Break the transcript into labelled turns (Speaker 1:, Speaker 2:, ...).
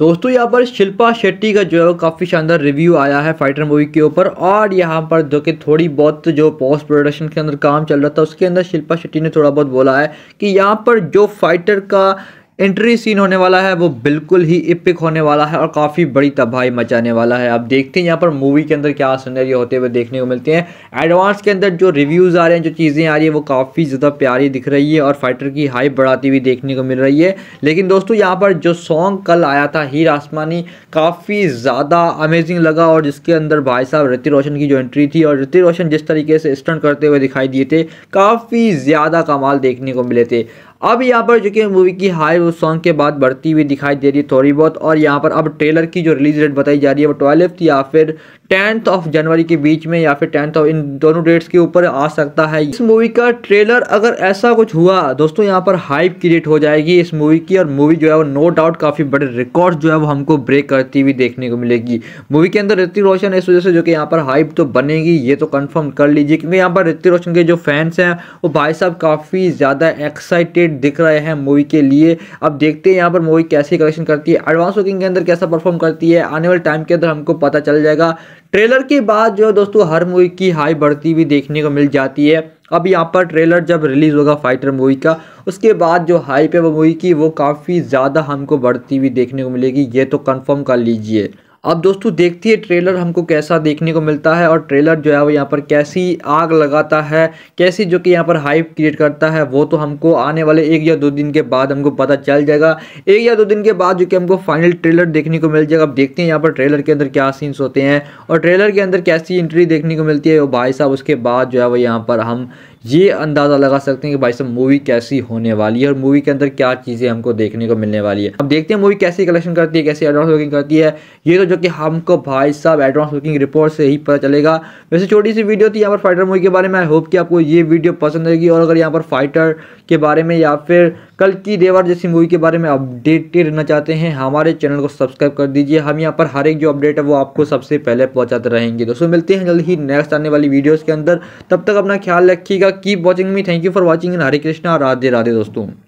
Speaker 1: दोस्तों यहाँ पर शिल्पा शेट्टी का जो है काफ़ी शानदार रिव्यू आया है फाइटर मूवी के ऊपर और यहाँ पर जो कि थोड़ी बहुत जो पोस्ट प्रोडक्शन के अंदर काम चल रहा था उसके अंदर शिल्पा शेट्टी ने थोड़ा बहुत बोला है कि यहाँ पर जो फाइटर का एंट्री सीन होने वाला है वो बिल्कुल ही इपिक होने वाला है और काफ़ी बड़ी तबाही मचाने वाला है आप देखते हैं यहाँ पर मूवी के अंदर क्या ये होते हुए देखने को मिलते हैं एडवांस के अंदर जो रिव्यूज़ आ रहे हैं जो चीज़ें आ रही है वो काफ़ी ज़्यादा प्यारी दिख रही है और फाइटर की हाइप बढ़ाती हुई देखने को मिल रही है लेकिन दोस्तों यहाँ पर जो सॉन्ग कल आया था हीर आसमानी काफ़ी ज़्यादा अमेजिंग लगा और जिसके अंदर भाई साहब ऋतिक रोशन की जो एंट्री थी और ऋतिक रोशन जिस तरीके से स्टंट करते हुए दिखाई दिए थे काफ़ी ज़्यादा कमाल देखने को मिले थे अब यहाँ पर जो कि मूवी की हाई वो सॉन्ग के बाद बढ़ती हुई दिखाई दे रही है थोड़ी बहुत और यहाँ पर अब ट्रेलर की जो रिलीज डेट बताई जा रही है वो ट्वेल्थ या फिर टेंथ ऑफ जनवरी के बीच में या फिर टेंथ ऑफ इन दोनों डेट्स के ऊपर आ सकता है इस मूवी का ट्रेलर अगर ऐसा कुछ हुआ दोस्तों यहाँ पर हाइप क्रिएट हो जाएगी इस मूवी की और मूवी जो है वो नो डाउट काफ़ी बड़े रिकॉर्ड जो है वो हमको ब्रेक करती हुई देखने को मिलेगी मूवी के अंदर ऋतिक रोशन इस वजह से जो कि यहाँ पर हाइप तो बनेगी ये तो कन्फर्म कर लीजिए क्योंकि यहाँ पर ऋतिक रोशन के जो फैंस हैं वो भाई साहब काफ़ी ज़्यादा एक्साइटेड अपडेट दिख रहे हैं मूवी के लिए अब देखते हैं यहाँ पर मूवी कैसे कलेक्शन करती है एडवांस बुकिंग के अंदर कैसा परफॉर्म करती है आने वाले टाइम के अंदर हमको पता चल जाएगा ट्रेलर के बाद जो दोस्तों हर मूवी की हाई बढ़ती हुई देखने को मिल जाती है अब यहाँ पर ट्रेलर जब रिलीज़ होगा फाइटर मूवी का उसके बाद जो हाइप है वो मूवी की वो काफ़ी ज़्यादा हमको बढ़ती हुई देखने को मिलेगी ये तो कंफर्म कर लीजिए अब दोस्तों देखती है ट्रेलर हमको कैसा देखने को मिलता है और ट्रेलर जो है वो यहाँ पर कैसी आग लगाता है कैसी जो कि यहाँ पर हाइप क्रिएट करता है वो तो हमको आने वाले एक या दो दिन के बाद हमको पता चल जाएगा एक या दो दिन के बाद जो कि हमको फाइनल ट्रेलर देखने को मिल जाएगा अब देखते हैं यहाँ पर ट्रेलर के अंदर क्या सीन्स होते हैं और ट्रेलर के अंदर कैसी एंट्री देखने को मिलती है वो भाई साहब उसके बाद जो है वो यहाँ पर हम ये अंदाज़ा लगा सकते हैं कि भाई साहब मूवी कैसी होने वाली है और मूवी के अंदर क्या चीज़ें हमको देखने को मिलने वाली है अब देखते हैं मूवी कैसी कलेक्शन करती है कैसी एडवांस बुकिंग करती है ये तो जो कि हमको भाई साहब एडवांस बुकिंग रिपोर्ट से ही पता चलेगा वैसे छोटी सी वीडियो थी यहाँ पर फाइटर मूवी के बारे में आई होप कि आपको ये वीडियो पसंद आएगी और अगर यहाँ पर फाइटर के बारे में या फिर कल की देवर जैसी मूवी के बारे में अपडेटेड रहना चाहते हैं हमारे चैनल को सब्सक्राइब कर दीजिए हम यहाँ पर हर एक जो अपडेट है वो आपको सबसे पहले पहुँचाते रहेंगे दोस्तों मिलते हैं जल्द ही नेक्स्ट आने वाली वीडियोज़ के अंदर तब तक अपना ख्याल रखिएगा keep watching me thank you for watching इन हरे कृष्णा राधे राधे दोस्तों